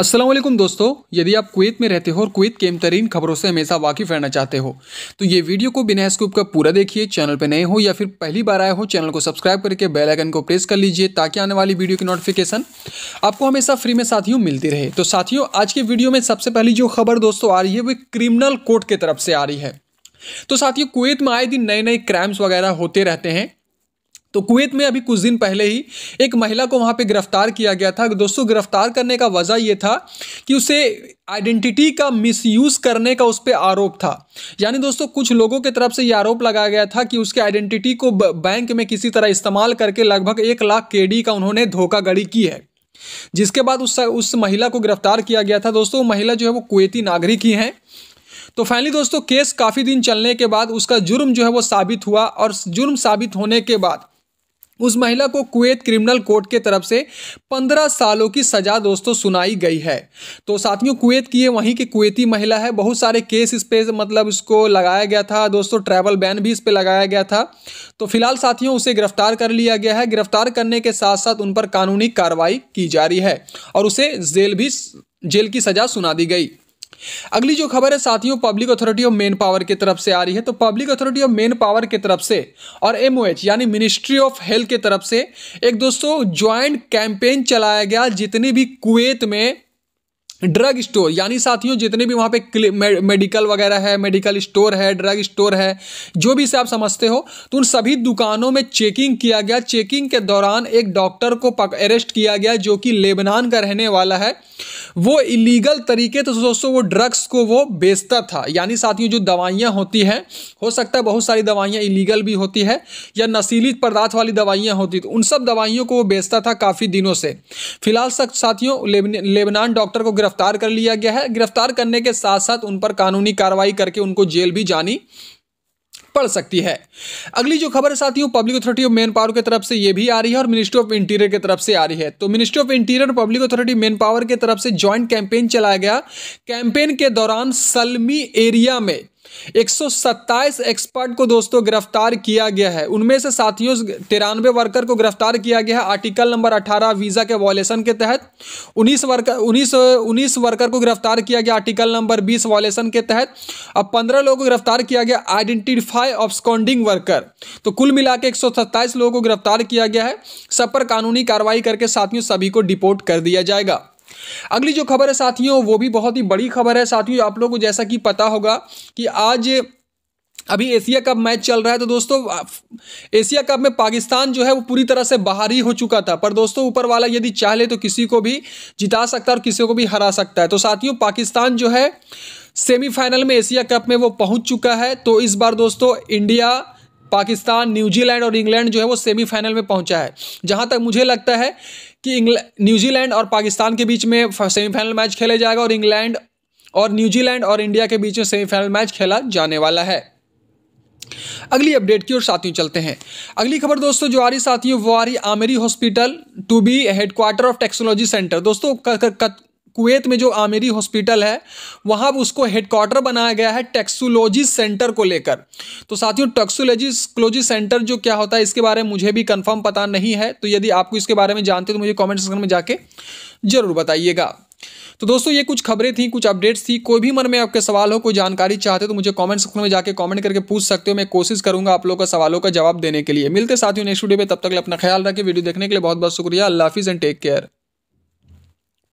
असलम दोस्तों यदि आप कुवैत में रहते हो और कुवैत के तरीन खबरों से हमेशा वाकिफ रहना चाहते हो तो ये वीडियो को बिना स्कूप का पूरा देखिए चैनल पर नए हो या फिर पहली बार आए हो चैनल को सब्सक्राइब करके बेल आइकन को प्रेस कर लीजिए ताकि आने वाली वीडियो की नोटिफिकेशन आपको हमेशा फ्री में साथियों मिलती रहे तो साथियों आज के वीडियो में सबसे पहली जो खबर दोस्तों आ रही है वो क्रिमिनल कोर्ट की तरफ से आ रही है तो साथियों कुवैत में आए दिन नए नए क्राइम्स वगैरह होते रहते हैं तो कुवैत में अभी कुछ दिन पहले ही एक महिला को वहाँ पे गिरफ्तार किया गया था दोस्तों गिरफ्तार करने का वजह ये था कि उसे आइडेंटिटी का मिसयूज़ करने का उस पर आरोप था यानी दोस्तों कुछ लोगों की तरफ से ये आरोप लगाया गया था कि उसके आइडेंटिटी को बैंक में किसी तरह इस्तेमाल करके लगभग एक लाख के का उन्होंने धोखाधड़ी की है जिसके बाद उस उस महिला को गिरफ्तार किया गया था दोस्तों महिला जो है वो कुवैती नागरिक ही हैं तो फाइनली दोस्तों केस काफ़ी दिन चलने के बाद उसका जुर्म जो है वो साबित हुआ और जुर्म साबित होने के बाद उस महिला को कुवैत क्रिमिनल कोर्ट के तरफ से पंद्रह सालों की सज़ा दोस्तों सुनाई गई है तो साथियों कुवैत की ये वहीं की कुवैती महिला है बहुत सारे केस इस पर मतलब इसको लगाया गया था दोस्तों ट्रैवल बैन भी इस पर लगाया गया था तो फिलहाल साथियों उसे गिरफ्तार कर लिया गया है गिरफ्तार करने के साथ साथ उन पर कानूनी कार्रवाई की जा रही है और उसे जेल भी जेल की सज़ा सुना दी गई अगली जो खबर है साथियों public authority of manpower की तरफ से आ रही है तो public authority of manpower की तरफ से और एमओएच यानी मिनिस्ट्री ऑफ हेल्थ की तरफ से एक दोस्तों ज्वाइंट कैंपेन चलाया गया जितनी भी कुवैत में ड्रग स्टोर यानी साथियों जितने भी वहाँ पे मेडिकल वगैरह है मेडिकल स्टोर है ड्रग स्टोर है जो भी इसे आप समझते हो तो उन सभी दुकानों में चेकिंग किया गया चेकिंग के दौरान एक डॉक्टर को अरेस्ट किया गया जो कि लेबनान का रहने वाला है वो इलीगल तरीके तो दोस्तों वो ड्रग्स को वो बेचता था यानी साथियों जो दवाइयाँ होती हैं हो सकता है बहुत सारी दवाइयाँ इलीगल भी होती है या नशीली पदार्थ वाली दवाइयाँ होती थी तो उन सब दवाइयों को वो बेचता था काफ़ी दिनों से फिलहाल साथियों लेबनान डॉक्टर को गिरफ्तार कर लिया गया है गिरफ्तार करने के साथ साथ उन पर कानूनी कार्रवाई करके उनको जेल भी जानी पड़ सकती है अगली जो खबर है साथियों public authority of manpower की तरफ से यह भी आ रही है और मिनिस्ट्री ऑफ इंटीरियर की तरफ से आ रही है तो मिनिस्ट्री ऑफ इंटीरियर और पब्लिक अथॉरिटी मैन पावर की तरफ से ज्वाइंट कैंपेन चलाया गया कैंपेन के दौरान सलमी एरिया में 127 एक्सपर्ट को दोस्तों गिरफ्तार किया गया है उनमें से साथियों तिरानवे वर्कर को गिरफ्तार किया गया है आर्टिकल नंबर 18 वीज़ा के वॉलेशन के तहत 19 वर्कर 19 19 वर्कर को गिरफ्तार किया गया आर्टिकल नंबर 20 वॉलेसन के तहत अब 15 लोगों को गिरफ्तार किया गया आइडेंटिफाई ऑब्सकॉन्डिंग वर्कर तो कुल मिला के लोगों को गिरफ्तार किया गया है सब पर कानूनी कार्रवाई करके साथियों सभी को डिपोर्ट कर दिया जाएगा अगली जो खबर है साथियों वो भी बहुत ही बड़ी खबर है साथियों आप लोगों को जैसा कि पता होगा कि आज अभी एशिया कप मैच चल रहा है तो दोस्तों एशिया कप में पाकिस्तान जो है वो पूरी तरह से बाहर ही हो चुका था पर दोस्तों ऊपर वाला यदि चाह ले तो किसी को भी जिता सकता है और किसी को भी हरा सकता है तो साथियों पाकिस्तान जो है सेमीफाइनल में एशिया कप में वो पहुंच चुका है तो इस बार दोस्तों इंडिया पाकिस्तान न्यूजीलैंड और इंग्लैंड जो है वो सेमीफाइनल में पहुंचा है जहां तक मुझे लगता है कि न्यूजीलैंड और पाकिस्तान के बीच में सेमीफाइनल मैच खेला जाएगा और इंग्लैंड और न्यूजीलैंड और इंडिया के बीच में सेमीफाइनल मैच खेला जाने वाला है अगली अपडेट की ओर साथियों चलते हैं अगली खबर दोस्तों जो आ रही साथियों वो आ रही Amiri hospital to be headquarter of technology centre दोस्तों कुवैत में जो आमेरी हॉस्पिटल है वहाँ उसको हेडक्वार्टर बनाया गया है टेक्सोलॉजी सेंटर को लेकर तो साथियों टेक्सोलॉजी क्लोजी सेंटर जो क्या होता है इसके बारे में मुझे भी कंफर्म पता नहीं है तो यदि आपको इसके बारे में जानते हो तो मुझे कमेंट सेक्शन में जाके ज़रूर बताइएगा तो दोस्तों ये कुछ खबरें थी कुछ अपडेट्स थी कोई भी मन में आपके सवाल हो कोई जानकारी चाहते तो मुझे कॉमेंट सेक्शन में जाके कॉमेंट करके पूछ सकते हो मैं कोशिश करूंगा आप लोगों का सवालों का जवाब देने के लिए मिलते साथियों नेक्स्ट वीडियो में तब तक अपना ख्याल रखें वीडियो देखने के लिए बहुत बहुत शुक्रिया अल्लाह हाफिज़ एंड टेक केयर